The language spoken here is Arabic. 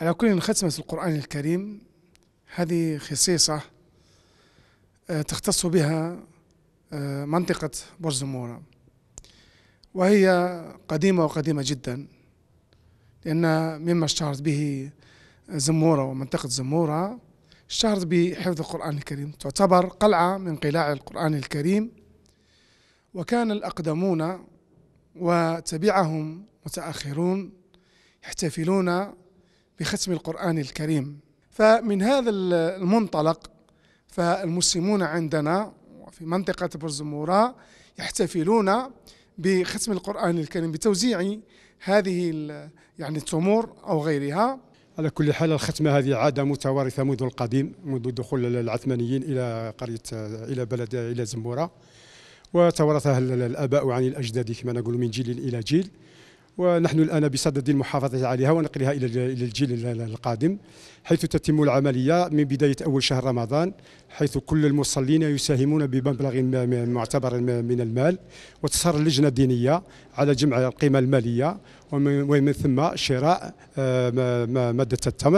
على كل ختمة القرآن الكريم هذه خصيصة آه، تختص بها آه، منطقة برج زمورة وهي قديمة وقديمة جدا لأن مما اشتهرت به زمورة ومنطقة زمورة اشتهرت بحفظ القرآن الكريم تعتبر قلعة من قلاع القرآن الكريم وكان الأقدمون وتبعهم متأخرون يحتفلون بختم القرآن الكريم فمن هذا المنطلق فالمسلمون عندنا في منطقة برزمورة يحتفلون بختم القرآن الكريم بتوزيع هذه يعني التمور أو غيرها على كل حال الختمة هذه عادة متوارثة منذ القديم منذ دخول العثمانيين إلى قرية إلى بلد إلى زمورة وتورثها الآباء عن الأجداد كما نقول من جيل إلى جيل ونحن الآن بصدد المحافظة عليها ونقلها إلى الجيل القادم حيث تتم العملية من بداية أول شهر رمضان حيث كل المصلين يساهمون بمبلغ معتبر من المال وتصر اللجنة الدينية على جمع القيمة المالية ومن ثم شراء آه، مادة التمر